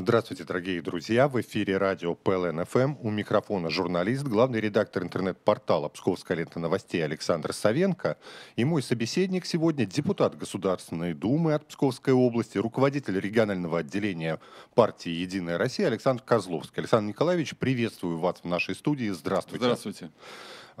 Здравствуйте, дорогие друзья. В эфире радио ПЛНФМ У микрофона журналист, главный редактор интернет-портала «Псковская лента новостей» Александр Савенко. И мой собеседник сегодня – депутат Государственной Думы от Псковской области, руководитель регионального отделения партии «Единая Россия» Александр Козловский. Александр Николаевич, приветствую вас в нашей студии. Здравствуйте. Здравствуйте.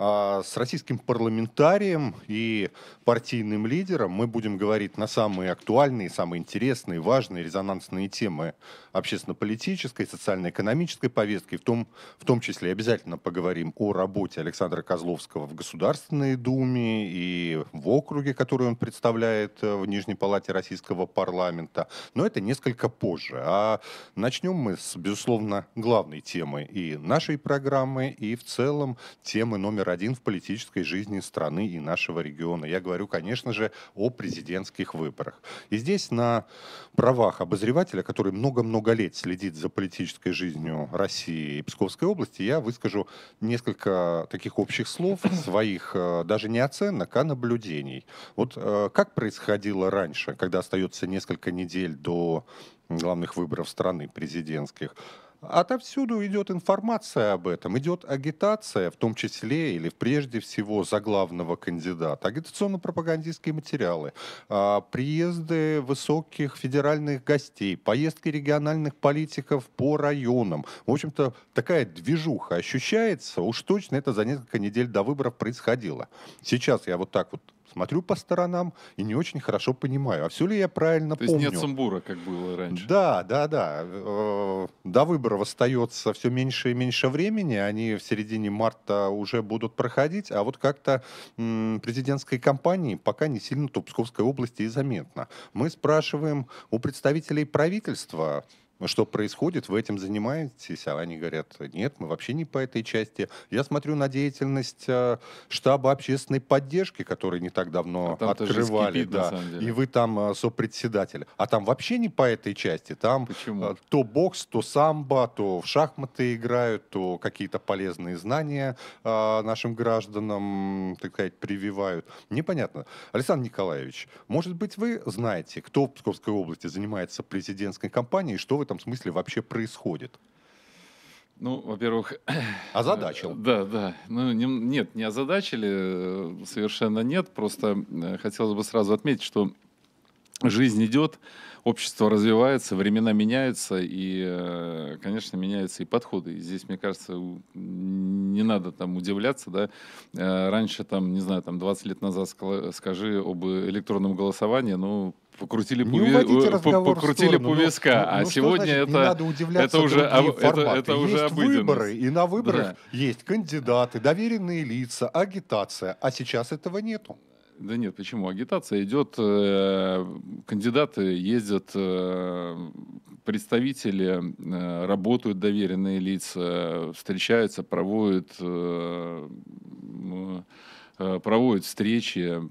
А, с российским парламентарием и партийным лидером мы будем говорить на самые актуальные, самые интересные, важные, резонансные темы общественно-политической, социально-экономической повестки. В том, в том числе обязательно поговорим о работе Александра Козловского в Государственной Думе и в округе, который он представляет э, в Нижней Палате Российского парламента. Но это несколько позже. А начнем мы с, безусловно, главной темы и нашей программы, и в целом темы номер один в политической жизни страны и нашего региона. Я говорю, конечно же, о президентских выборах. И здесь на правах обозревателя, который много-много лет следит за политической жизнью России и Псковской области, я выскажу несколько таких общих слов, своих э, даже не оценок, а наблюдений. Вот э, как происходило раньше, когда остается несколько недель до главных выборов страны президентских – Отовсюду идет информация об этом, идет агитация, в том числе или прежде всего за главного кандидата, агитационно-пропагандистские материалы, а, приезды высоких федеральных гостей, поездки региональных политиков по районам. В общем-то, такая движуха ощущается, уж точно это за несколько недель до выборов происходило. Сейчас я вот так вот смотрю по сторонам и не очень хорошо понимаю, а все ли я правильно То помню. То есть нет сумбура, как было раньше. Да, да, да. Э, до выборов остается все меньше и меньше времени, они в середине марта уже будут проходить, а вот как-то президентской кампании пока не сильно-то Псковской области и заметно. Мы спрашиваем у представителей правительства, «Ну, что происходит, вы этим занимаетесь, а они говорят, нет, мы вообще не по этой части. Я смотрю на деятельность э, штаба общественной поддержки, который не так давно а открывали, скипит, да, и вы там э, сопредседатель. А там вообще не по этой части, там Почему? Э, то бокс, то самбо, то в шахматы играют, то какие-то полезные знания нашим гражданам, так сказать, прививают. Непонятно. Александр Николаевич, может быть, вы знаете, кто в Псковской области занимается президентской кампанией, что вы этом смысле вообще происходит? Ну, во-первых... Озадачил. Да, да. Ну, не, нет, не озадачили, э, совершенно нет. Просто э, хотелось бы сразу отметить, что жизнь идет, общество развивается, времена меняются, и, э, конечно, меняются и подходы. И здесь, мне кажется, не надо там удивляться, да. Раньше, там, не знаю, там 20 лет назад скажи об электронном голосовании, ну, покрутили, не пове... Э, покрутили по ну, виска, ну, а ну, сегодня значит, это, надо это уже, это, это уже есть выборы, и на выборах да. есть кандидаты, доверенные лица, агитация, а сейчас этого нету. Да нет, почему? Агитация идет, э, кандидаты ездят, э, представители э, работают, доверенные лица встречаются, проводят... Э, ну, Э, проводят встречи. Э,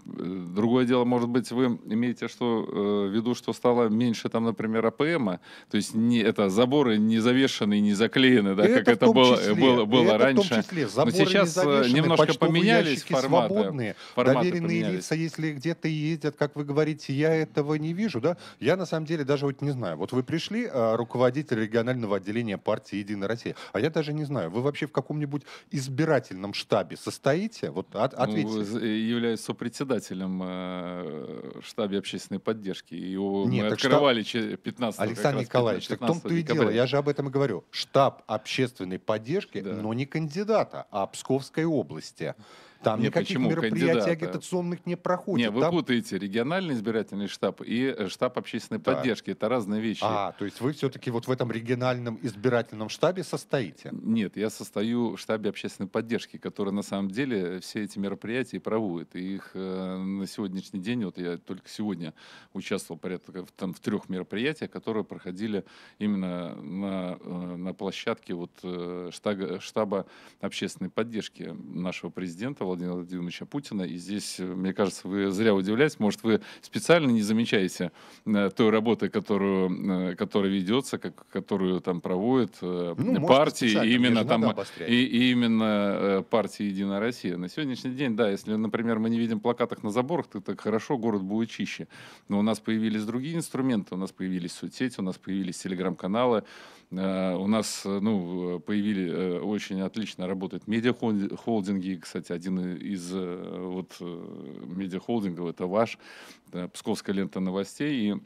другое дело, может быть, вы имеете что, э, в виду, что стало меньше там, например, АПМа, то есть не, это заборы не завешены, не заклеены, да, это как это было, числе, было, было это раньше. В том числе. Заборы Но сейчас не немножко поменялись форматы. Свободные, форматы доверенные поменялись. лица, если где-то ездят, как вы говорите, я этого не вижу, да? Я на самом деле даже вот не знаю. Вот вы пришли, руководитель регионального отделения партии «Единая Россия», а я даже не знаю, вы вообще в каком-нибудь избирательном штабе состоите? Вот от, от, развитие. Э, являюсь сопредседателем э, штаба общественной поддержки. Его Нет, мы открывали штаб... 15 Александр Николаевич, 15 так в том-то и дело, я же об этом и говорю. Штаб общественной поддержки, да. но не кандидата, а Псковской области. Там не, никаких почему? мероприятий Кандидата. агитационных не проходит. Не, вы там... путаете региональный избирательный штаб и э, штаб общественной да. поддержки. Это разные вещи. А, то есть вы все-таки вот в этом региональном избирательном штабе состоите? Нет, я состою в штабе общественной поддержки, который на самом деле все эти мероприятия проводит. И их э, на сегодняшний день, вот я только сегодня участвовал порядка в, там, в трех мероприятиях, которые проходили именно на, э, на площадке вот, э, штаба, штаба общественной поддержки нашего президента Владимира Владимировича Путина. И здесь, э, мне кажется, вы зря удивляетесь. Может, вы специально не замечаете э, той работы, которую, э, которая ведется, как, которую там проводит ну, партии, может, и именно там и, и именно партии «Единая Россия». На сегодняшний день, да, если, например, мы не видим плакатах на заборах, то так хорошо, город будет чище. Но у нас появились другие инструменты, у нас появились соцсети, у нас появились телеграм-каналы, Э, у нас э, ну, появили э, очень отлично работают медиахолдинги. Кстати, один из вот, медиахолдингов это ваш, Псковская лента новостей. И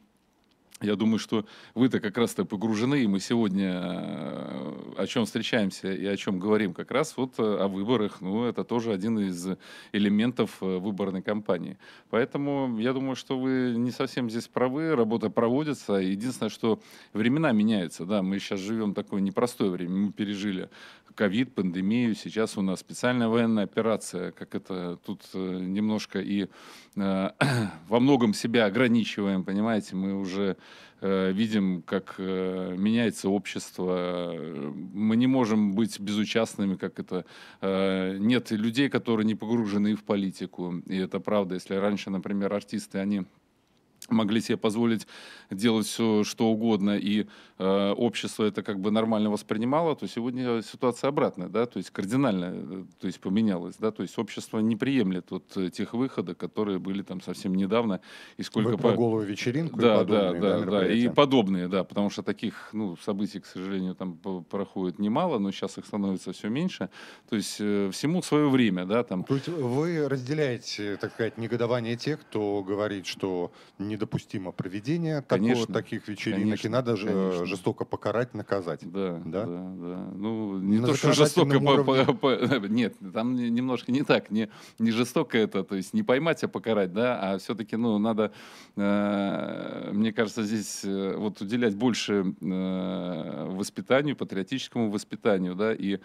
я думаю, что вы-то как раз-то погружены, и мы сегодня э, о чем встречаемся и о чем говорим как раз вот э, о выборах. Ну, это тоже один из элементов э, выборной кампании. Поэтому я думаю, что вы не совсем здесь правы, работа проводится. Единственное, что времена меняются. Да, мы сейчас живем такое непростое время. Мы пережили ковид, пандемию, сейчас у нас специальная военная операция, как это тут немножко и э, во многом себя ограничиваем, понимаете, мы уже Э, видим, как э, меняется общество. Мы не можем быть безучастными, как это... Э, нет людей, которые не погружены в политику. И это правда. Если раньше, например, артисты, они могли себе позволить делать все, что угодно, и э, общество это как бы нормально воспринимало, то сегодня ситуация обратная, да, то есть кардинально, э, то есть поменялось, да, то есть общество не приемлет вот тех выходов, которые были там совсем недавно, и сколько... Вы по... голую вечеринку да, и подобные, да, да, да, и подобные, да, потому что таких, ну, событий, к сожалению, там проходит немало, но сейчас их становится все меньше, то есть э, всему свое время, да, там... То есть вы разделяете, так сказать, негодование тех, кто говорит, что не недопустимо проведение конечно, такого, таких вечеринок, конечно, и надо э, конечно. жестоко покарать, наказать. Да, да, да. да. Ну, не На то, что жестоко... По, по, по, нет, там немножко не так, не, не жестоко это, то есть не поймать, а покарать, да, а все-таки, ну, надо, э, мне кажется, здесь э, вот уделять больше э, воспитанию, патриотическому воспитанию, да, и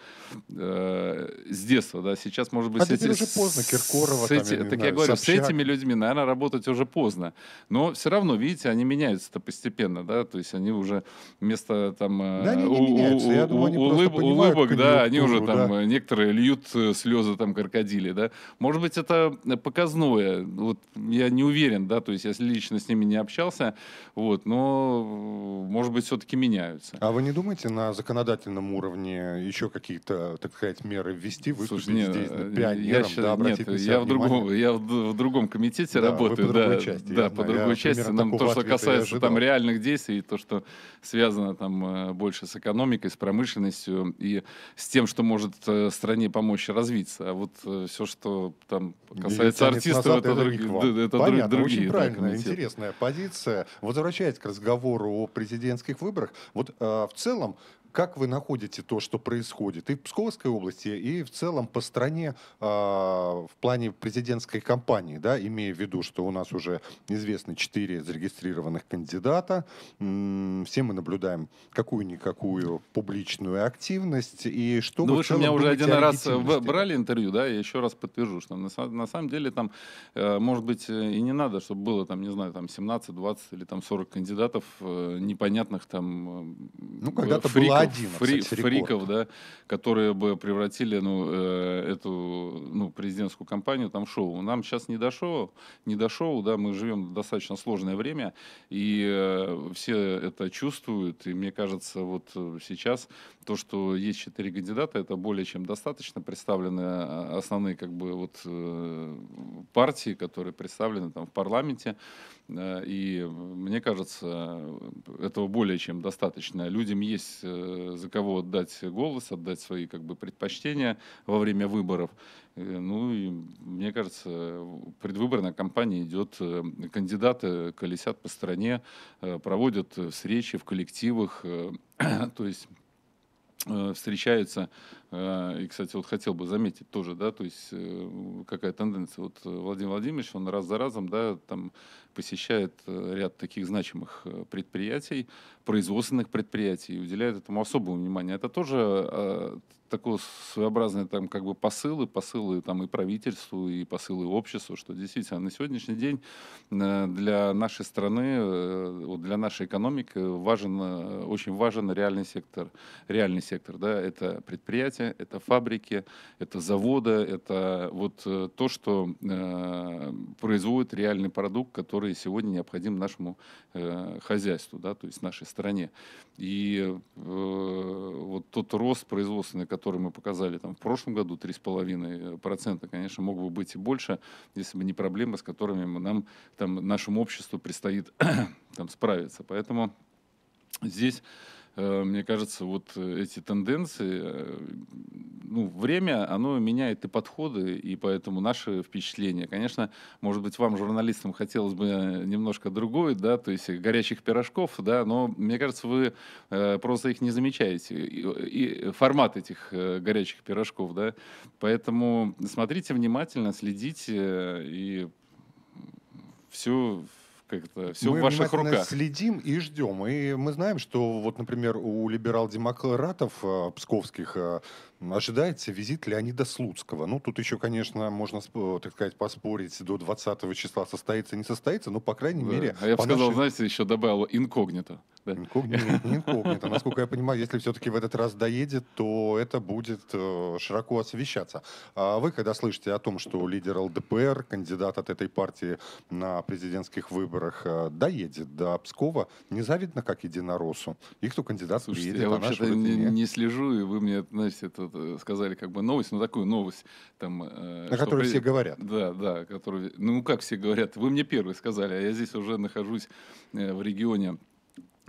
э, с детства, да, сейчас, может быть, а эти, уже поздно, Киркорова, с, эти, я так знаю, я говорю, Собчак. с этими людьми, наверное, работать уже поздно, но все равно, видите, они меняются-то постепенно, да, то есть они уже вместо там э, да, они не меняются. Я думаю, они улыб, улыбок, да, они уже там да. Э, некоторые льют э, слезы там крокодили, да. Может быть, это показное, вот я не уверен, да, то есть я лично с ними не общался, вот, но может быть, все-таки меняются. А вы не думаете на законодательном уровне еще какие-то, так сказать, меры ввести, выступить Слушай, нет, здесь пионером, я сейчас, да, обратить нет, я в другом, я в, другом комитете да, работаю, да, части, да, по-другому первую да, часть, там, то, что касается там реальных действий, то, что связано там э, больше с экономикой, с промышленностью и с тем, что может э, стране помочь развиться. А вот э, все, что там касается артистов, это, это, друг, это Понятно, другие. Очень правильная, да, интересная позиция. Возвращаясь к разговору о президентских выборах, вот э, в целом как вы находите то, что происходит и в Псковской области, и в целом по стране э, в плане президентской кампании, да, имея в виду, что у нас уже известны четыре зарегистрированных кандидата, все мы наблюдаем какую-никакую публичную активность, и что ну, вы, вы у меня уже один раз э, брали интервью, да, я еще раз подтвержу, что на, на самом деле там, э, может быть, э, и не надо, чтобы было там, не знаю, там 17, 20 или там 40 кандидатов непонятных там. Ну, когда-то была 11, фри, фриков, да, которые бы превратили ну, э, эту ну, президентскую кампанию там в шоу. Нам сейчас не до шоу, не до шоу, да, мы живем достаточно сложное время, и э, все это чувствуют, и мне кажется, вот э, сейчас то, что есть четыре кандидата, это более чем достаточно представлены э, основные как бы вот э, партии, которые представлены там в парламенте, э, и мне кажется, этого более чем достаточно. Людям есть Э, за кого отдать голос, отдать свои как бы, предпочтения во время выборов. Э, ну и, мне кажется, предвыборная кампания идет, э, кандидаты колесят по стране, проводят встречи в коллективах, то есть встречаются а, и, кстати, вот хотел бы заметить тоже, да, то есть э, какая тенденция. Вот э, Владимир Владимирович, он раз за разом, да, там посещает э, ряд таких значимых предприятий, производственных предприятий, и уделяет этому особое внимание. Это тоже а, такой своеобразный там как бы посылы, посылы там и правительству, и посылы обществу, что действительно на сегодняшний день для нашей страны, для нашей экономики важен, очень важен реальный сектор. Реальный сектор, да, это предприятие, предприятия, это фабрики, это заводы, это вот э, то, что э, производит реальный продукт, который сегодня необходим нашему э, хозяйству, да, то есть нашей стране. И э, вот тот рост производственный, который мы показали там в прошлом году, 3,5%, э, конечно, мог бы быть и больше, если бы не проблемы, с которыми мы, нам, там, нашему обществу предстоит там, справиться. Поэтому здесь Э, мне кажется, вот э, эти тенденции, э, ну, время, оно меняет и подходы, и поэтому наши впечатления. Конечно, может быть, вам, журналистам, хотелось бы немножко другой, да, то есть горячих пирожков, да, но мне кажется, вы просто их не замечаете, и, и формат этих горячих пирожков, да, поэтому смотрите внимательно, следите, и все как-то все мы в ваших руках. Мы следим и ждем. И мы знаем, что вот, например, у либерал-демократов э, псковских э, ожидается визит Леонида Слуцкого. Ну, тут еще, конечно, можно, э, так сказать, поспорить, до 20 числа состоится, не состоится, но, по крайней да. мере... А я бы нашей... сказал, знаете, еще добавил инкогнито. Да? Инкогнито, инкогнито. Насколько я понимаю, если все-таки в этот раз доедет, то это будет э, широко освещаться. А вы, когда слышите о том, что лидер ЛДПР, кандидат от этой партии на президентских выборах, э, доедет до Пскова, не завидно, как единоросу? Их-то кандидат Слушайте, приедет, я а вообще-то не, не слежу, и вы мне, знаете, это Э, сказали как бы новость, но ну, такую новость там... Э, О которой при... все говорят. Да, да, которую, ну как все говорят, вы мне первые сказали, а я здесь уже нахожусь э, в регионе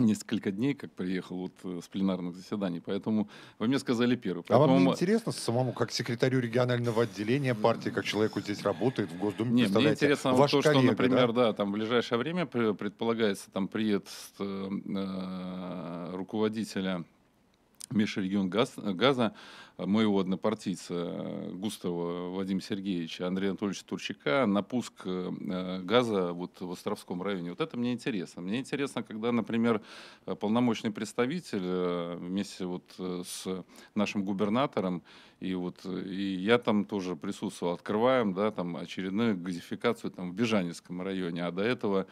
несколько дней, как приехал вот э, с пленарных заседаний, поэтому вы мне сказали первый. А вам не интересно самому, как секретарю регионального отделения партии, как человеку здесь работает в Госдуме? Нет, мне интересно ваш то, коллега, что, например, да? да, там в ближайшее время предполагается там приезд э, э руководителя межрегион газ, газа моего однопартийца э, Густава Вадима Сергеевича, Андрея Анатольевича Турчака на пуск э, газа вот в Островском районе. Вот это мне интересно. Мне интересно, когда, например, э, полномочный представитель вместе вот с нашим губернатором, и вот и я там тоже присутствовал, открываем да, там очередную газификацию там, в Бежанинском районе, а до этого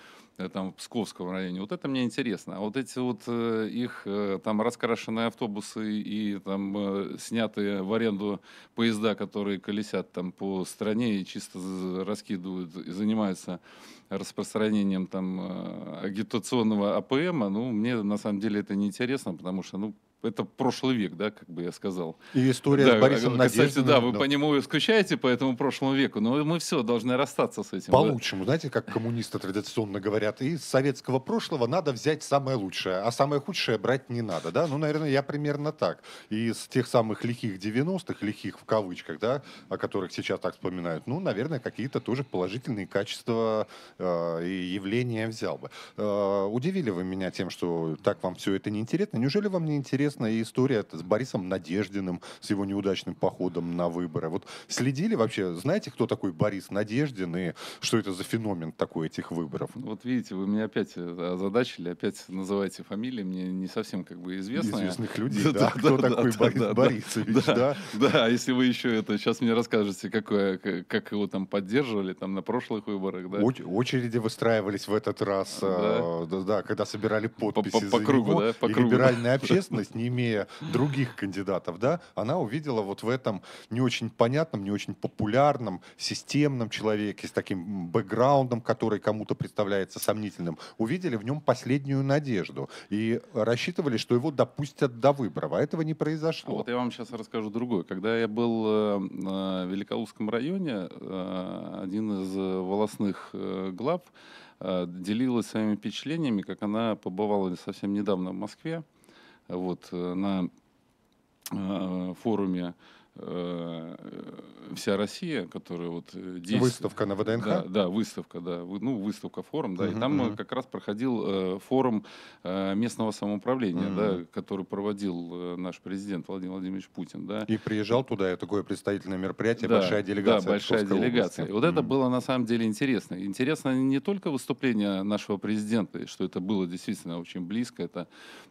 там, в Псковском районе. Вот это мне интересно. А вот эти вот их там раскрашенные автобусы и там снят взятые э, в аренду поезда, которые колесят там по стране и чисто раскидывают и занимаются распространением там э, агитационного АПМа, а, ну, мне на самом деле это неинтересно, потому что, ну, это прошлый век, да, как бы я сказал. И история да, с Борисом Надеждиным. Кстати, да, вы да. по нему скучаете, по этому прошлому веку, но мы все должны расстаться с этим. По-лучшему, да? знаете, как коммунисты традиционно говорят, из советского прошлого надо взять самое лучшее, а самое худшее брать не надо, да? Ну, наверное, я примерно так. И с тех самых лихих 90-х, лихих в кавычках, да, о которых сейчас так вспоминают, ну, наверное, какие-то тоже положительные качества э, и явления взял бы. Э, удивили вы меня тем, что так вам все это неинтересно. Неужели вам не интересно интересна и история с Борисом Надеждиным, с его неудачным походом на выборы. Вот следили вообще, знаете, кто такой Борис Надеждин и что это за феномен такой этих выборов? Ну, вот видите, вы меня опять э, озадачили, опять называете фамилии, мне не совсем как бы известно. Известных людей, да, да, да кто да, такой да, Борис да, Борисович, да, да? Да, а если вы еще это сейчас мне расскажете, какое, как его там поддерживали там на прошлых выборах, да? очереди выстраивались в этот раз, да, э, да, да когда собирали подписи по, кругу, да, по кругу. либеральная общественность не имея других кандидатов, да, она увидела вот в этом не очень понятном, не очень популярном, системном человеке с таким бэкграундом, который кому-то представляется сомнительным, увидели в нем последнюю надежду и рассчитывали, что его допустят до выборов, а этого не произошло. А вот я вам сейчас расскажу другое. Когда я был в э, Великолукском районе, э, один из э, волосных глав делилась своими впечатлениями, как она побывала совсем недавно в Москве вот, э, на э, форуме Э, вся Россия, которая вот 10... Э, выставка на ВДНХ? Да, да выставка, да. Ну, выставка, форум, да. Uh-huh, и там uh-huh. как раз проходил э, форум э, местного самоуправления, uh-huh. да, который проводил наш президент Владимир Владимирович Путин, да. И приезжал туда, это такое представительное мероприятие, да, большая делегация. Да, большая делегация. Области. вот uh-huh. это было на самом деле интересно. Интересно не только выступление нашего президента, что это было действительно очень близко, это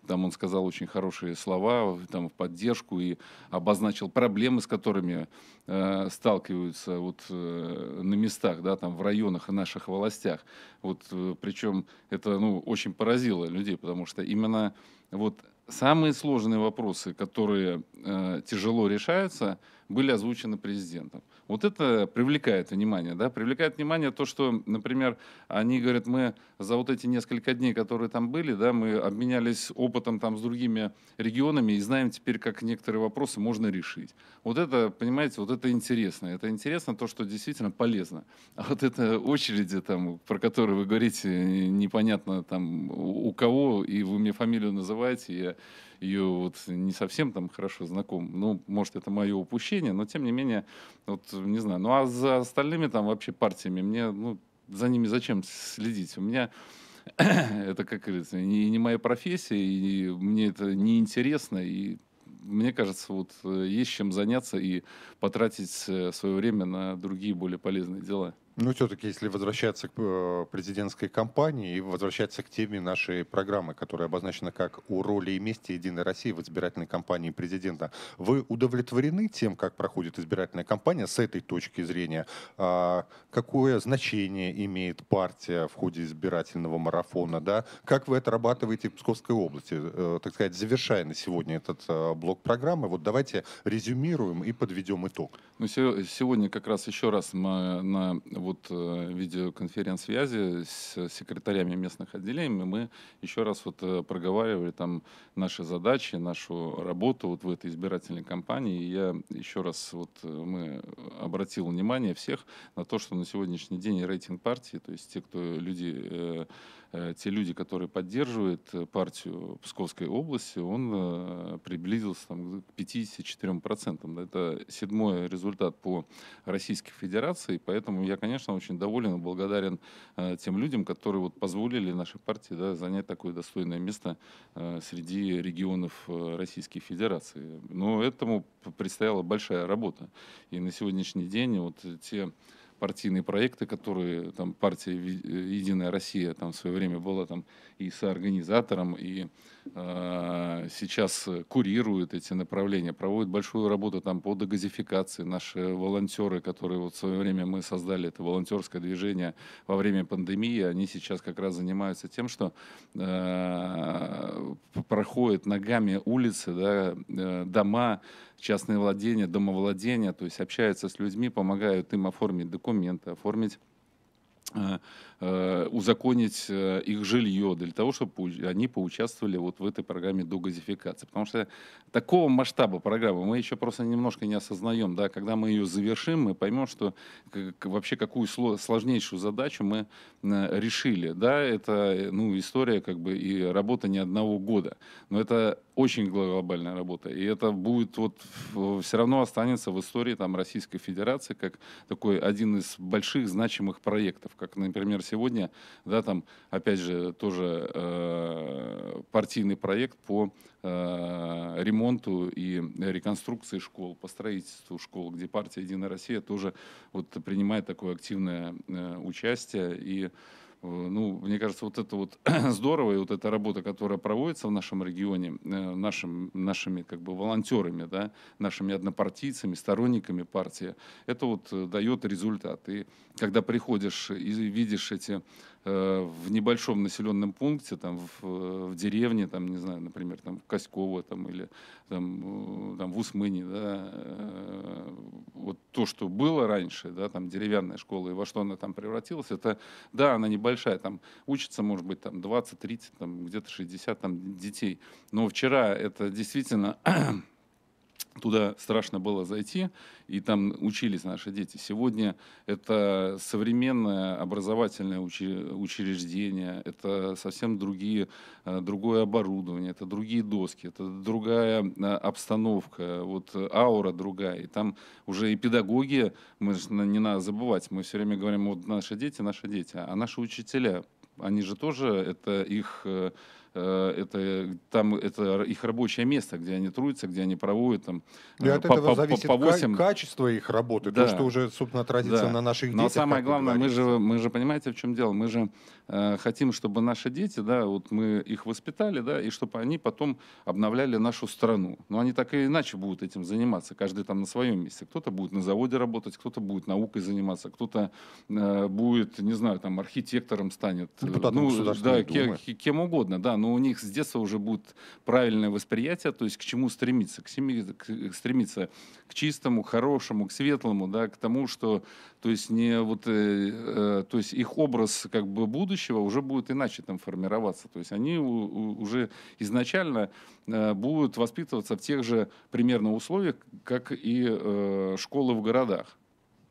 там он сказал очень хорошие слова, там в поддержку и обозначил проблемы проблемы, с которыми э, сталкиваются вот, э, на местах, да, там, в районах и наших властях. Вот, э, причем это ну, очень поразило людей, потому что именно вот самые сложные вопросы, которые э, тяжело решаются, были озвучены президентом. Вот это привлекает внимание, да, привлекает внимание то, что, например, они говорят, мы за вот эти несколько дней, которые там были, да, мы обменялись опытом там с другими регионами и знаем теперь, как некоторые вопросы можно решить. Вот это, понимаете, вот это интересно, это интересно то, что действительно полезно. А вот это очереди там, про которые вы говорите, непонятно там у кого, и вы мне фамилию называете, я ее вот не совсем там хорошо знаком. Ну, может, это мое упущение, но тем не менее, вот не знаю. Ну, а за остальными там вообще партиями мне, ну, за ними зачем следить? У меня это, как говорится, не, не моя профессия, и мне это неинтересно, и мне кажется, вот э, есть чем заняться и потратить э, свое время на другие более полезные дела. Ну, все-таки, если возвращаться к э, президентской кампании и возвращаться к теме нашей программы, которая обозначена как «О роли и месте Единой России в избирательной кампании президента», вы удовлетворены тем, как проходит избирательная кампания с этой точки зрения? А, какое значение имеет партия в ходе избирательного марафона? Да? Как вы отрабатываете в Псковской области? Э, так сказать, завершая на сегодня этот э, блок программы, вот давайте резюмируем и подведем итог. Ну, сегодня как раз еще раз мы на вот э, видеоконференц-связи с секретарями местных отделений. Мы еще раз вот э, проговаривали там наши задачи, нашу работу вот в этой избирательной кампании. И я еще раз вот э, мы обратил внимание всех на то, что на сегодняшний день рейтинг партии, то есть те, кто люди Э, те люди, которые поддерживают э, партию Псковской области, он э, приблизился там, к 54%. Это седьмой результат по Российской Федерации, поэтому я, конечно, очень доволен и благодарен тем людям, которые вот позволили нашей партии да, занять такое достойное место среди регионов Российской Федерации. Но этому предстояла большая работа. И на сегодняшний день вот те партийные проекты, которые там партия Единая Россия там в свое время была там и соорганизатором, и э, сейчас курирует эти направления, проводит большую работу там по дегазификации. Наши волонтеры, которые вот в свое время мы создали это волонтерское движение во время пандемии, они сейчас как раз занимаются тем, что э, проходят ногами улицы, да, э, дома, частные владения, домовладения, то есть общаются с людьми, помогают им оформить документы документы, оформить э, э, узаконить э, их жилье для того, чтобы они поучаствовали вот в этой программе догазификации. Потому что такого масштаба программы мы еще просто немножко не осознаем. Да? Когда мы ее завершим, мы поймем, что как, вообще какую сложнейшую задачу мы решили. Да, это ну, история как бы и работа не одного года. Но это очень глобальная работа. И это будет вот все равно останется в истории там, Российской Федерации как такой один из больших значимых проектов. Как, например, сегодня, да, там, опять же, тоже э, партийный проект по э, ремонту и реконструкции школ, по строительству школ, где партия «Единая Россия» тоже вот, принимает такое активное э, участие. И Э, ну, мне кажется, вот это вот здорово, и вот эта работа, которая проводится в нашем регионе, э, нашим, нашими как бы волонтерами, да, нашими однопартийцами, сторонниками партии, это вот э, дает результат. И когда приходишь и видишь эти Э, в небольшом населенном пункте, там, в, э, в деревне, там, не знаю, например, там, в Коськово там, или там, э, там, в Усмыне, да, вот то, что было раньше, да, там, деревянная школа, и во что она там превратилась, это, да, она небольшая, там учится, может быть, там 20-30, там, где-то 60 там, детей, но вчера это действительно Туда страшно было зайти, и там учились наши дети. Сегодня это современное образовательное учреждение, это совсем другие, э, другое оборудование, это другие доски, это другая э, обстановка, вот аура другая. И там уже и педагоги, мы же, не надо забывать, мы все время говорим, вот наши дети, наши дети, а наши учителя, они же тоже, это их э, Э, это, э, там это их рабочее место, где они трудятся, где они проводят там И э, по, от этого по, зависит по 8... качество их работы, да. то, что уже, собственно, отразится да. на наших ну, а детях. Но самое главное, мы же, мы же, понимаете, в чем дело, мы же э, хотим, чтобы наши дети, да, вот мы их воспитали, да, и чтобы они потом обновляли нашу страну. Но они так или иначе будут этим заниматься, каждый там на своем месте. Кто-то будет на заводе работать, кто-то будет наукой заниматься, кто-то э, будет, не знаю, там архитектором станет. ну, да, кем, кем угодно, да, но у них с детства уже будет правильное восприятие, то есть к чему стремиться, к, семи, к стремиться к чистому, к хорошему, к светлому, да, к тому, что, то есть не вот, э, э, то есть их образ как бы будущего уже будет иначе там формироваться, то есть они у, у, уже изначально э, будут воспитываться в тех же примерно условиях, как и э, школы в городах.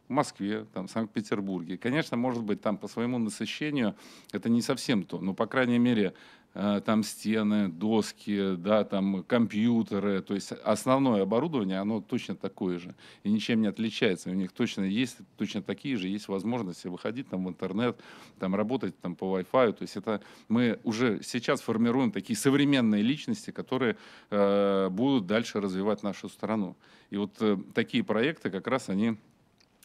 В Москве, там, Санкт-Петербурге. Конечно, может быть, там по своему насыщению это не совсем то, но, по крайней мере, Э, там стены, доски, да, там компьютеры, то есть основное оборудование, оно точно такое же и ничем не отличается. У них точно есть точно такие же есть возможности выходить там в интернет, там работать там по Wi-Fi, то есть это мы уже сейчас формируем такие современные личности, которые э, будут дальше развивать нашу страну. И вот э, такие проекты как раз они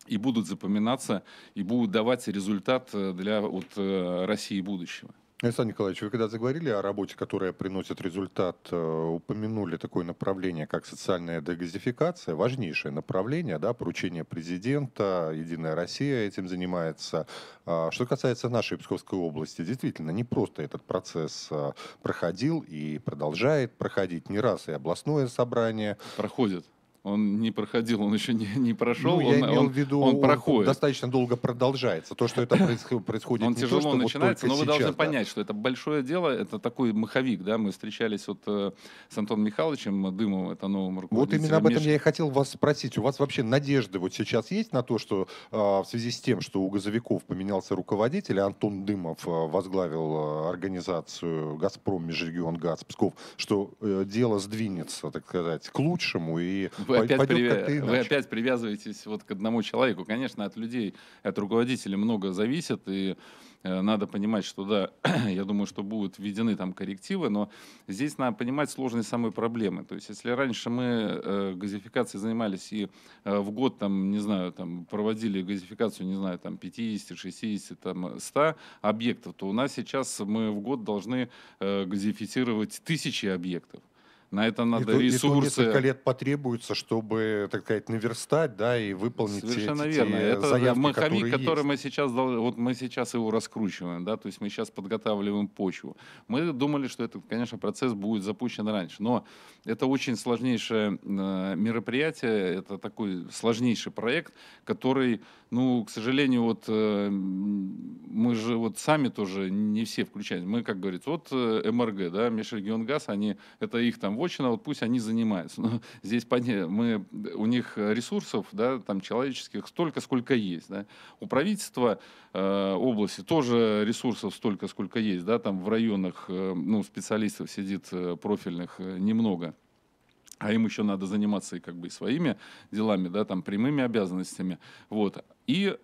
и будут запоминаться, и будут давать результат э, для вот, э, России будущего. Александр Николаевич, вы когда заговорили о работе, которая приносит результат, э, упомянули такое направление, как социальная дегазификация, важнейшее направление, да, поручение президента, Единая Россия этим занимается. А, что касается нашей Псковской области, действительно, не просто этот процесс э, проходил и продолжает проходить не раз и областное собрание. Проходит. Он не проходил, он еще не, не прошел. Ну, я он, имел в виду, он проходит. достаточно долго продолжается. То, что это происходит Он тяжело то, что начинается, вот но вы сейчас, должны да. понять, что это большое дело, это такой маховик. Да? Мы встречались вот, э, с Антоном Михайловичем Дымовым, это новым руководителем. Вот именно об этом я и хотел вас спросить. У вас вообще надежды вот сейчас есть на то, что э, в связи с тем, что у газовиков поменялся руководитель, Антон Дымов э, возглавил э, организацию «Газпром», «Межрегион Газ», «Псков», что э, дело сдвинется, так сказать, к лучшему и вы, опять, прив... вы опять привязываетесь вот к одному человеку. Конечно, от людей, от руководителей много зависит, и э, надо понимать, что да, я думаю, что будут введены там коррективы, но здесь надо понимать сложность самой проблемы. То есть, если раньше мы э, газификацией занимались и э, в год там, не знаю, там проводили газификацию, не знаю, там 50, 60, там 100 объектов, то у нас сейчас мы в год должны э, газифицировать тысячи объектов на это надо и ресурсы. И несколько лет потребуется, чтобы, так сказать, наверстать, да, и выполнить Совершенно эти, верно. Те это заявки, маховик, которые который мы сейчас, вот мы сейчас его раскручиваем, да, то есть мы сейчас подготавливаем почву. Мы думали, что этот, конечно, процесс будет запущен раньше, но это очень сложнейшее э, мероприятие, это такой сложнейший проект, который, ну, к сожалению, вот э, мы же вот сами тоже не все включаем. Мы, как говорится, вот э, МРГ, да, Межрегионгаз, они, это их там вотчина, вот пусть они занимаются. Но здесь мы, у них ресурсов да, там, человеческих столько, сколько есть. Да. У правительства э, области тоже ресурсов столько, сколько есть. Да, там в районах э, ну, специалистов сидит э, профильных э, немного а им еще надо заниматься и как бы своими делами, да, там прямыми обязанностями, вот. И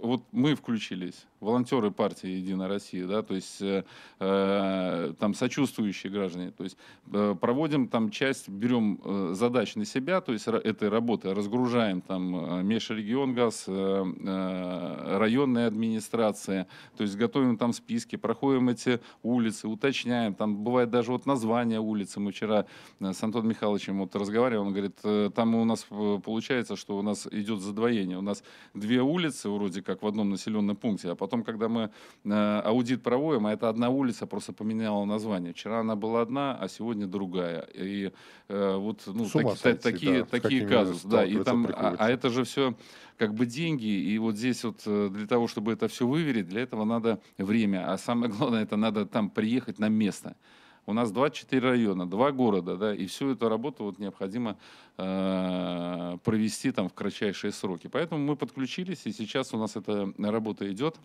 вот мы включились волонтеры партии «Единая Россия», да, то есть э, э, там сочувствующие граждане, то есть э, проводим там часть, берем э, задач на себя, то есть этой работы, разгружаем там э, межрегион газ, э, э, районная администрация, то есть готовим там списки, проходим эти улицы, уточняем, там бывает даже вот название улицы, мы вчера э, с Антоном Михайловичем вот разговаривали, он говорит, там у нас получается, что у нас идет задвоение, у нас две улицы вроде как в одном населенном пункте, а потом потом, когда мы э, аудит проводим, а это одна улица просто поменяла название. Вчера она была одна, а сегодня другая. И э, вот ну, так, сойти, такие, да, такие казусы. Да, и там, а, а это же все как бы деньги. И вот здесь вот э, для того, чтобы это все выверить, для этого надо время. А самое главное, это надо там приехать на место. У нас 24 района, два города, да, и всю эту работу вот необходимо э, провести там в кратчайшие сроки. Поэтому мы подключились, и сейчас у нас эта работа идет.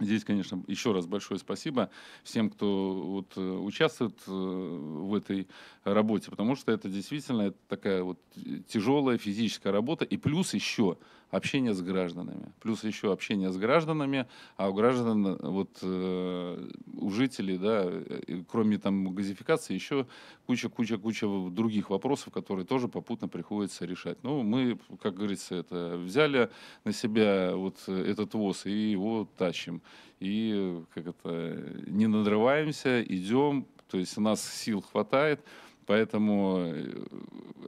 Здесь, конечно, еще раз большое спасибо всем, кто вот, э, участвует э, в этой работе, потому что это действительно такая вот э, тяжелая физическая работа. И плюс еще общение с гражданами. Плюс еще общение с гражданами, а у граждан, вот э, у жителей, да, э, кроме там газификации, еще куча-куча-куча других вопросов, которые тоже попутно приходится решать. Ну, мы, как говорится, это взяли на себя вот этот ВОЗ и его тащим. И как это, не надрываемся, идем, то есть у нас сил хватает. Поэтому э,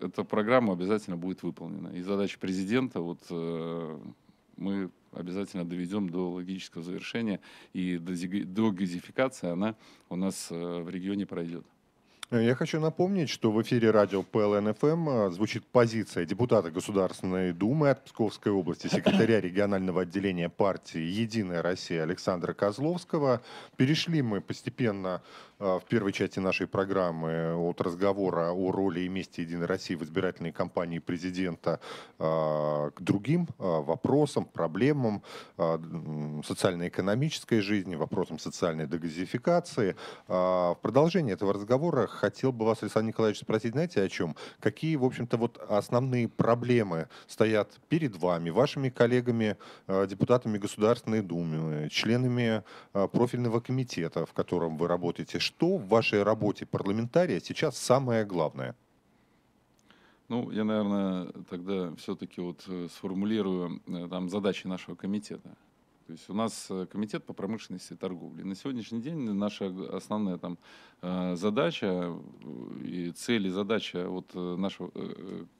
эта программа обязательно будет выполнена. И задача президента вот, э, мы обязательно доведем до логического завершения и до газификации она у нас э, в регионе пройдет. Я хочу напомнить, что в эфире радио ПЛНФМ звучит позиция депутата Государственной Думы от Псковской области, секретаря регионального отделения партии «Единая Россия» Александра Козловского. Перешли мы постепенно а, в первой части нашей программы от разговора о роли и месте Единой России в избирательной кампании президента а, к другим а, вопросам, проблемам социально-экономической жизни, вопросам социальной дегазификации. В продолжение этого разговора хотел бы вас, Александр Николаевич, спросить, знаете, о чем? Какие, в общем-то, вот основные проблемы стоят перед вами, вашими коллегами, депутатами Государственной Думы, членами профильного комитета, в котором вы работаете? что в вашей работе парламентария сейчас самое главное? Ну, я, наверное, тогда все-таки вот э, сформулирую э, там задачи нашего комитета. То есть у нас э, комитет по промышленности и торговле. На сегодняшний день наша основная там задача и цель и задача вот нашего,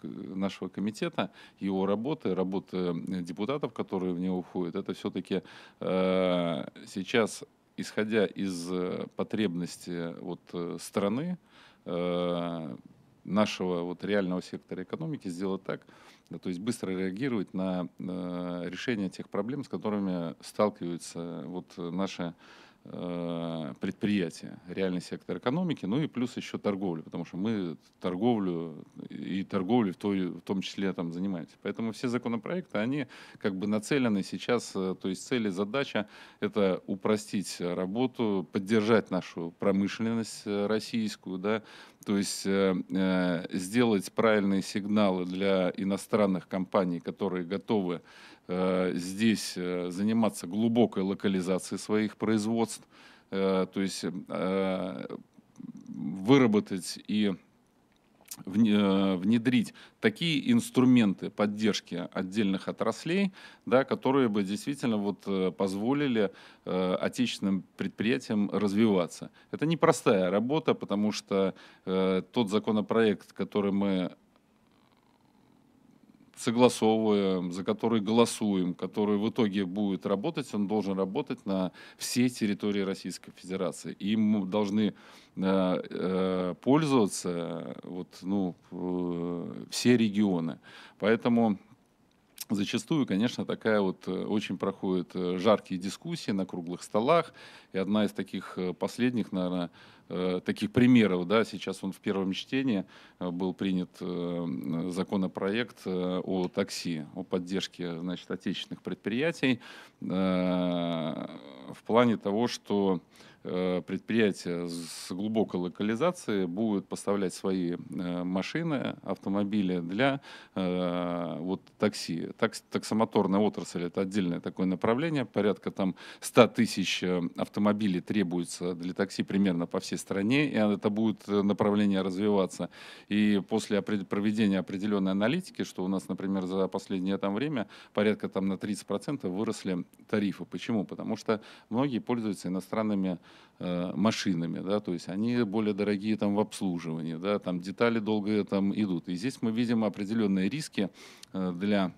нашего комитета, его работы, работы депутатов, которые в него входят, это все-таки сейчас исходя из э, потребности вот э, страны, э, нашего вот реального сектора экономики сделать так, да, то есть быстро реагировать на решение тех проблем, с которыми сталкиваются вот наши Э, предприятия, реальный сектор экономики, ну и плюс еще торговлю, потому что мы торговлю и торговлю в, той, в том числе там занимаемся. Поэтому все законопроекты, они как бы нацелены сейчас, э, то есть цель и задача это упростить работу, поддержать нашу промышленность э, российскую, да, то есть э, э, сделать правильные сигналы для иностранных компаний, которые готовы э, здесь э, заниматься глубокой локализацией своих производств, э, то есть э, выработать и Э, внедрить такие инструменты поддержки отдельных отраслей, да, которые бы действительно вот э, позволили э, отечественным предприятиям развиваться. Это непростая работа, потому что тот законопроект, который мы согласовываем, за который голосуем, который в итоге будет работать, он должен работать на всей территории Российской Федерации. И мы должны э, э, пользоваться вот, ну, э, все регионы. Поэтому Зачастую, конечно, такая вот э, очень проходят э, жаркие дискуссии на круглых столах. И одна из таких э, последних, наверное, таких примеров, да, сейчас он в первом чтении был принят законопроект о такси, о поддержке, значит, отечественных предприятий в плане того, что Э, предприятия с глубокой локализацией будут поставлять свои э, машины, автомобили для э, вот такси. Так, таксомоторная отрасль – это отдельное такое направление. Порядка там 100 тысяч автомобилей требуется для такси примерно по всей стране, и это будет направление развиваться. И после проведения определенной аналитики, что у нас, например, за последнее там время порядка там на 30% выросли тарифы. Почему? Потому что многие пользуются иностранными Э, машинами, да, то есть они более дорогие там в обслуживании, да, там детали долго там идут. И здесь мы видим определенные риски э, для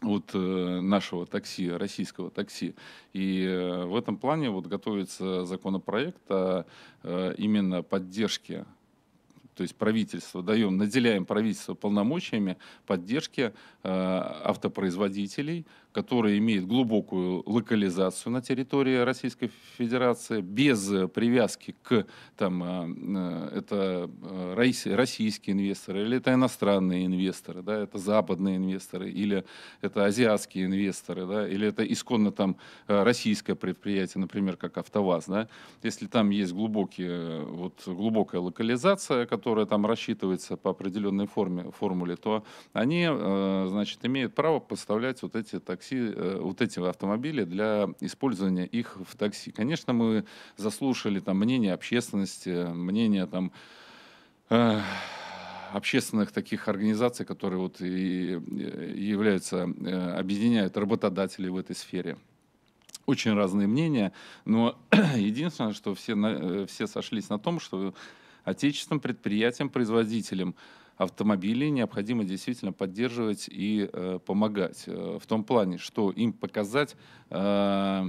вот э, нашего такси, российского такси. И в этом плане вот готовится законопроект о именно поддержке то есть правительство, даем, наделяем правительство полномочиями поддержки э, автопроизводителей, которые имеют глубокую локализацию на территории Российской Федерации, без привязки к там, э, э это э, российские инвесторы или это иностранные инвесторы, да, это западные инвесторы или это азиатские инвесторы, да, или это исконно там э, российское предприятие, например, как АвтоВАЗ. Да. Если там есть глубокие, вот, глубокая локализация, которая которая там рассчитывается по определенной форме, формуле, то они, э, значит, имеют право поставлять вот эти такси, э, вот эти автомобили для использования их в такси. Конечно, мы заслушали там мнение общественности, мнение там э, общественных таких организаций, которые вот и, являются, объединяют работодателей в этой сфере очень разные мнения, но единственное, что все, все сошлись на том, что отечественным предприятиям, производителям автомобилей необходимо действительно поддерживать и э, помогать. Э, в том плане, что им показать, э,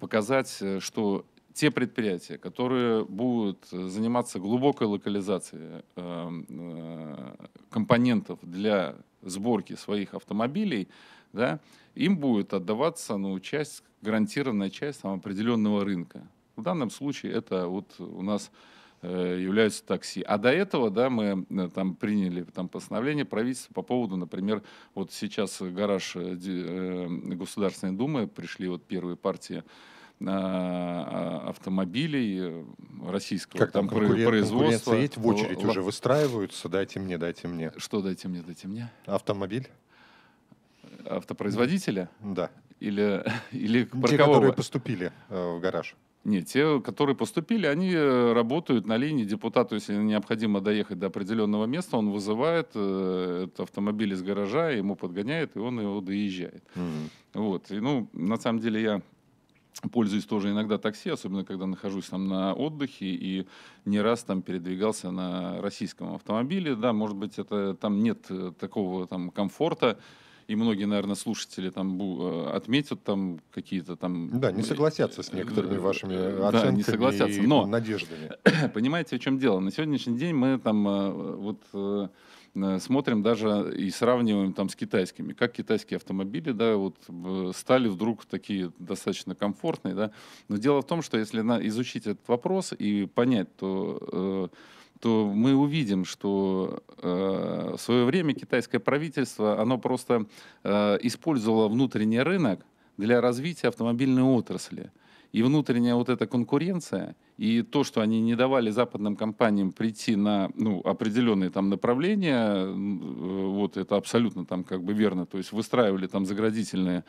показать, э, что те предприятия, которые будут заниматься глубокой локализацией э, э, компонентов для сборки своих автомобилей, да, им будет отдаваться ну, часть, гарантированная часть там, определенного рынка. В данном случае это вот у нас э, Э, являются такси. А до этого да, мы э, там приняли там, постановление правительства по поводу, например, вот сейчас гараж э, Государственной Думы, пришли вот первые партии а, а, автомобилей российского как там, там производства. есть в очередь уже выстраиваются, дайте мне, дайте мне. Что дайте мне, дайте мне? Автомобиль. Автопроизводителя? Да. Или, или Те, паркового? которые поступили в гараж. Нет, те, которые поступили, они э, работают на линии депутата. Если необходимо доехать до определенного места, он вызывает э, этот автомобиль из гаража, ему подгоняет, и он его доезжает. mm Вот. И, ну, на самом деле я пользуюсь тоже иногда такси, особенно когда нахожусь там на отдыхе и не раз там передвигался на российском автомобиле. Да, может быть, это там нет э, такого там комфорта, и многие, наверное, слушатели там э, отметят там какие-то там... Да, не э, согласятся с э, некоторыми вашими оценками да, не согласятся, и ну, но... надеждами. Понимаете, в чем дело? На сегодняшний день мы там вот смотрим даже и сравниваем там с китайскими. Как китайские автомобили, да, вот стали вдруг такие достаточно комфортные, да. Но дело в том, что если изучить этот вопрос и понять, то э, то мы увидим, что э, в свое время китайское правительство, оно просто э, использовало внутренний рынок для развития автомобильной отрасли. И внутренняя вот эта конкуренция, и то, что они не давали западным компаниям прийти на ну, определенные там направления, э, вот это абсолютно там как бы верно, то есть выстраивали там заградительные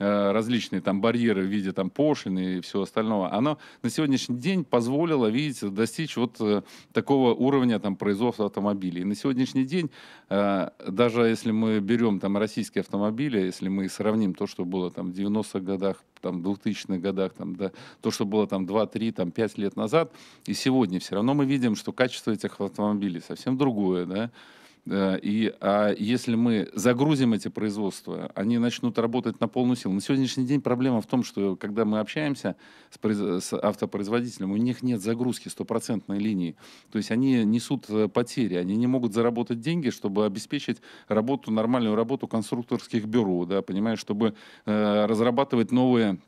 Э, различные там барьеры в виде там пошлины и всего остального, оно на сегодняшний день позволило, видите, достичь вот э, такого уровня там производства автомобилей. И на сегодняшний день, э, даже если мы берем там российские автомобили, если мы сравним то, что было там в 90-х годах, там, в 2000-х годах, там, да, то, что было там 2-3, там, 5 лет назад, и сегодня все равно мы видим, что качество этих автомобилей совсем другое, да, Э, и а если мы загрузим эти производства, они начнут работать на полную силу. На сегодняшний день проблема в том, что когда мы общаемся с, с автопроизводителем, у них нет загрузки стопроцентной линии. То есть они несут э, потери, они не могут заработать деньги, чтобы обеспечить работу, нормальную работу конструкторских бюро, да, понимаешь, чтобы э, разрабатывать новые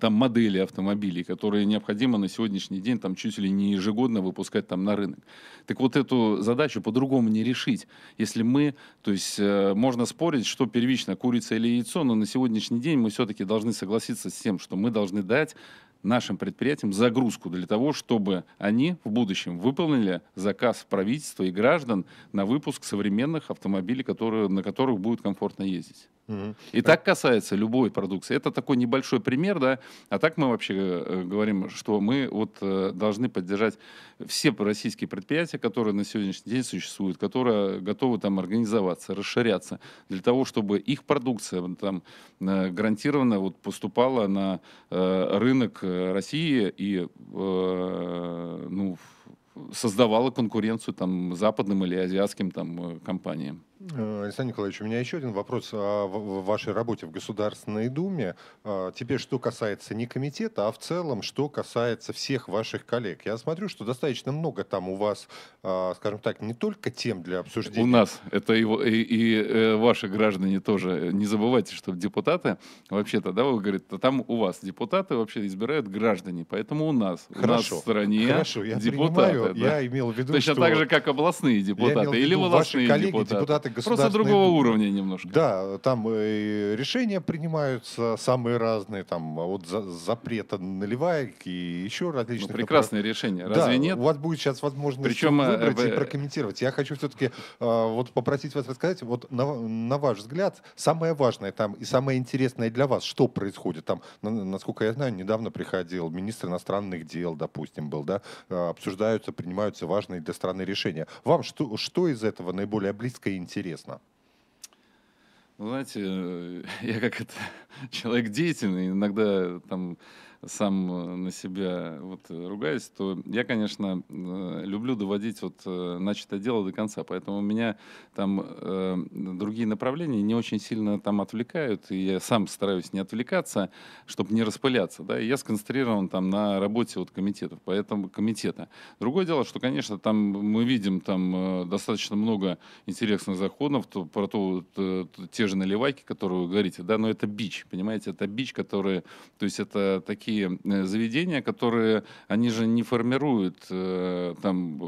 там модели автомобилей, которые необходимо на сегодняшний день там чуть ли не ежегодно выпускать там на рынок. Так вот эту задачу по-другому не решить, если мы, то есть э, можно спорить, что первично курица или яйцо, но на сегодняшний день мы все-таки должны согласиться с тем, что мы должны дать нашим предприятиям загрузку для того, чтобы они в будущем выполнили заказ правительства и граждан на выпуск современных автомобилей, которые, на которых будет комфортно ездить. И так. касается любой продукции. Это такой небольшой пример, да. А так мы вообще э, говорим, что мы вот э, должны поддержать все российские предприятия, которые на сегодняшний день существуют, которые готовы там организоваться, расширяться, для того, чтобы их продукция там э, гарантированно вот поступала на рынок России и ну создавала конкуренцию там западным или азиатским там компаниям. Э, Александр Николаевич, у меня еще один вопрос о вашей работе в Государственной Думе. А, теперь, что касается не комитета, а в целом, что касается всех ваших коллег. Я смотрю, что достаточно много там у вас, а, скажем так, не только тем для обсуждения. У нас, это и, и, и э, ваши граждане тоже. Не забывайте, что депутаты, вообще-то, да, вы говорите, там у вас депутаты вообще избирают граждане, поэтому у нас, Хорошо. у нас в стране Хорошо, я депутаты. Понимаю, да? Я имел в виду, Точно что... так же, как областные депутаты или волосные депутаты. депутаты Просто другого Думы. уровня немножко. Да, там э, решения принимаются самые разные, там вот за запрета наливаек и еще различные Ну, прекрасные направ... решения, разве да, нет? у вас будет сейчас возможность Причем, э, выбрать э... и прокомментировать. Я хочу все-таки э, вот попросить вас рассказать, вот на, на ваш взгляд, самое важное там и самое интересное для вас, что происходит там, насколько я знаю, недавно приходил министр иностранных дел, допустим, был, да, э, обсуждаются, принимаются важные для страны решения. Вам что, что из этого наиболее близко и интересно? интересно? Ну, знаете, э, я как это, человек деятельный, иногда там сам э, на себя э, вот э, ругаюсь, то я, конечно, люблю доводить вот начатое дело до конца, поэтому у меня там другие направления не очень сильно там отвлекают, и я сам стараюсь не отвлекаться, чтобы не распыляться, да, и я сконцентрирован там на работе вот комитетов, поэтому комитета. Другое дело, что, конечно, там мы видим там достаточно много интересных заходов, то, про то, то, то те же наливайки, которые вы говорите, да, но это бич, понимаете, это бич, который, то есть это такие такие э, заведения, которые, они же не формируют э, там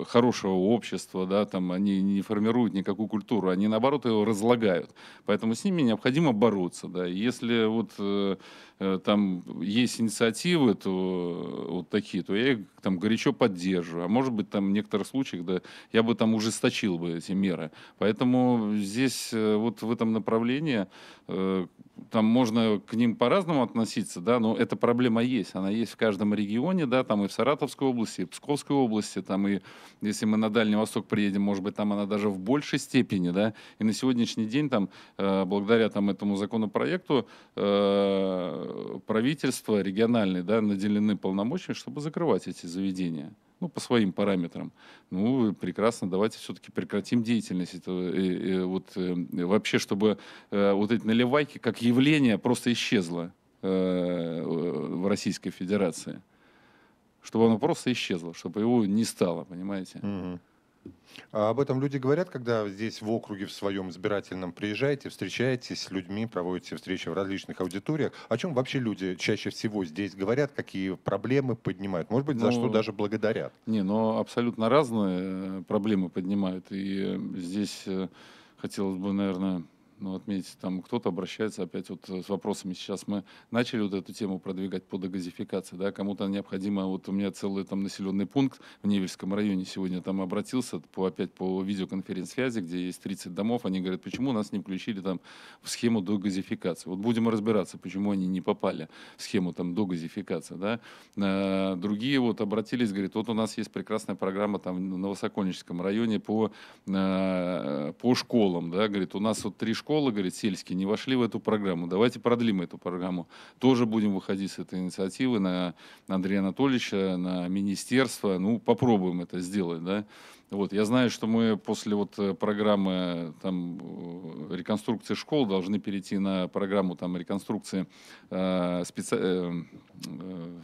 э, хорошего общества, да, там они не формируют никакую культуру, они наоборот его разлагают. Поэтому с ними необходимо бороться, да. если вот там есть инициативы, то вот такие, то я их там горячо поддерживаю. А может быть, там в некоторых случаях да, я бы там ужесточил бы эти меры. Поэтому здесь э, вот в этом направлении э, там можно к ним по-разному относиться, да, но эта проблема есть. Она есть в каждом регионе, да, там и в Саратовской области, и в Псковской области, там и если мы на Дальний Восток приедем, может быть, там она даже в большей степени, да, и на сегодняшний день там, э, благодаря там этому законопроекту, правительство региональное, да, наделены полномочиями, чтобы закрывать эти заведения ну, по своим параметрам, ну, прекрасно, давайте все-таки прекратим деятельность. Это, э, э, вот, э, вообще, чтобы э, вот эти наливайки как явление просто исчезло э, в Российской Федерации. Чтобы оно просто исчезло, чтобы его не стало, понимаете? Угу. А об этом люди говорят, когда здесь в округе в своем избирательном приезжаете, встречаетесь с людьми, проводите встречи в различных аудиториях. О чем вообще люди чаще всего здесь говорят, какие проблемы поднимают? Может быть, ну, за что ну, даже благодарят? Не, но абсолютно разные э, проблемы поднимают. И э, здесь э, хотелось бы, наверное, ну, отметьте, там кто-то обращается опять вот э, с вопросами. Сейчас мы начали вот эту тему продвигать по дегазификации, да, кому-то необходимо, вот у меня целый там населенный пункт в Невельском районе сегодня там обратился по, опять по видеоконференц-связи, где есть 30 домов, они говорят, почему нас не включили там в схему дегазификации? Вот будем разбираться, почему они не попали в схему там дегазификации, да. А, другие вот обратились, говорят, вот у нас есть прекрасная программа там на Новосокольническом районе по, а, по школам, да, говорит, у нас вот три школы школы, говорит, сельские, не вошли в эту программу. Давайте продлим эту программу. Тоже будем выходить с этой инициативы на, Андрея Анатольевича, на министерство. Ну, попробуем это сделать, да. Вот, я знаю, что мы после вот э, программы там, э, реконструкции школ должны перейти на программу там, реконструкции э, специ... э, э,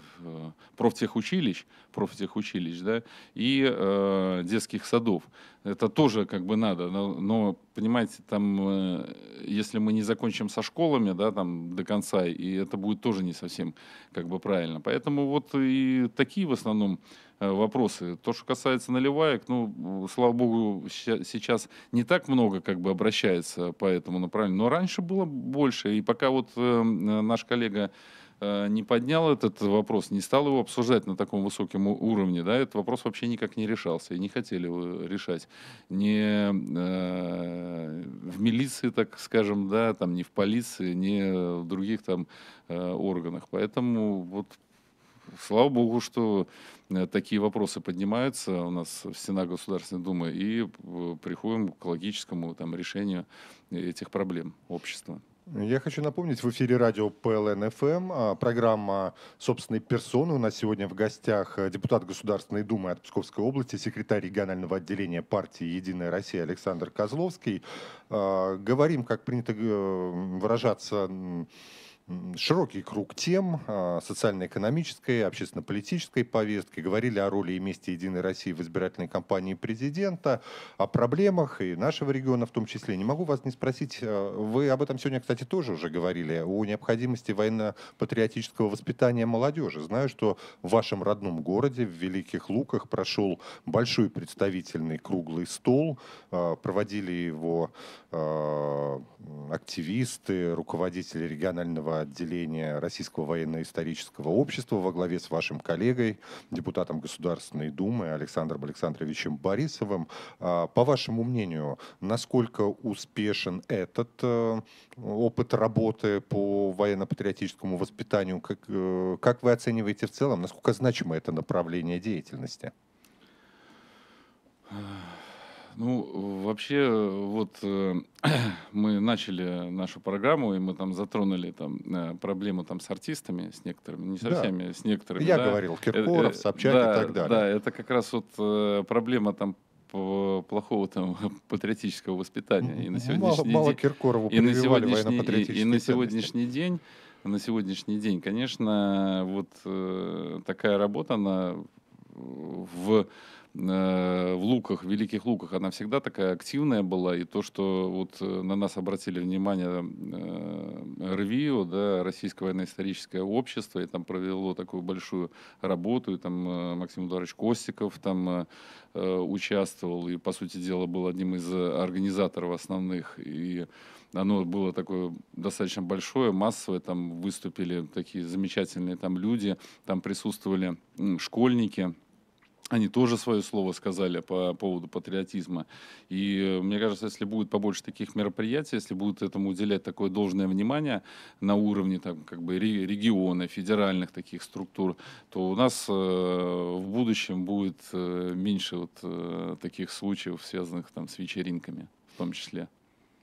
профтехучилищ, профтехучилищ, да, и э, детских садов. Это тоже как бы надо, но, но понимаете, там, э, если мы не закончим со школами, да, там до конца, и это будет тоже не совсем как бы правильно. Поэтому вот и такие в основном э, вопросы. То, что касается наливаек, ну, слава богу, сейчас не так много как бы обращается по этому направлению, но раньше было больше. И пока вот э, наш коллега Э, не поднял этот вопрос, не стал его обсуждать на таком высоком уровне, да, этот вопрос вообще никак не решался и не хотели его э, решать. Не э, в милиции, так скажем, да, там, не в полиции, не в других там э, органах. Поэтому вот слава богу, что э, такие вопросы поднимаются у нас в стенах Государственной Думы и приходим к логическому там, решению этих проблем общества. Я хочу напомнить, в эфире радио ПЛН-ФМ а, программа собственной персоны. У нас сегодня в гостях э, депутат Государственной Думы от Псковской области, секретарь регионального отделения партии «Единая Россия» Александр Козловский. А, говорим, как принято э, выражаться, широкий круг тем а, социально-экономической, общественно-политической повестки. Говорили о роли и месте «Единой России» в избирательной кампании президента, о проблемах и нашего региона в том числе. Не могу вас не спросить, э, вы об этом сегодня, кстати, тоже уже говорили, о необходимости военно-патриотического воспитания молодежи. Знаю, что в вашем родном городе, в Великих Луках, прошел большой представительный круглый стол, э, проводили его э, активисты, руководители регионального отделения Российского военно-исторического общества во главе с вашим коллегой, депутатом Государственной Думы Александром Александровичем Борисовым. А, по вашему мнению, насколько успешен этот э, опыт работы по военно-патриотическому воспитанию? Как, э, как вы оцениваете в целом, насколько значимо это направление деятельности? Э, ну, вообще, вот э, мы начали нашу программу, и мы там затронули там э, проблему там с артистами, с некоторыми, не со да. с некоторыми. Я да. говорил, э, Киркоров, Собчак да, и так далее. Да, это как раз вот проблема там плохого там патриотического воспитания. И на сегодняшний мало, день, Киркорову и на сегодняшний, и, и на сегодняшний день, на сегодняшний день, конечно, вот э, такая работа, она в, э, в луках, в великих луках, она всегда такая активная была. И то, что вот э, на нас обратили внимание э, РВИО, да, Российское военно-историческое общество, и там провело такую большую работу, и там Максим Ударович Костиков там участвовал, и, по сути дела, был одним из организаторов основных. И оно было такое достаточно большое, массовое, там выступили такие замечательные там люди, там присутствовали школьники, они тоже свое слово сказали по поводу патриотизма. И э, мне кажется, если будет побольше таких мероприятий, если будут этому уделять такое должное внимание на уровне там, как бы, региона, федеральных таких структур, то у нас э, в будущем будет э, меньше вот, э, таких случаев, связанных там, с вечеринками в том числе.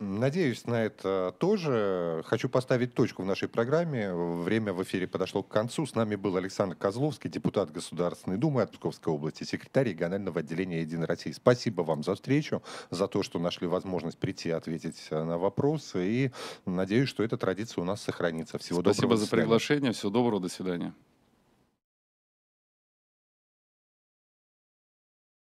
Надеюсь на это тоже. Хочу поставить точку в нашей программе. Время в эфире подошло к концу. С нами был Александр Козловский, депутат Государственной Думы от Псковской области, секретарь регионального отделения «Единой России». Спасибо вам за встречу, за то, что нашли возможность прийти ответить э, на вопросы. И надеюсь, что эта традиция у нас сохранится. Всего Спасибо доброго. Спасибо за приглашение. Всего доброго. До свидания.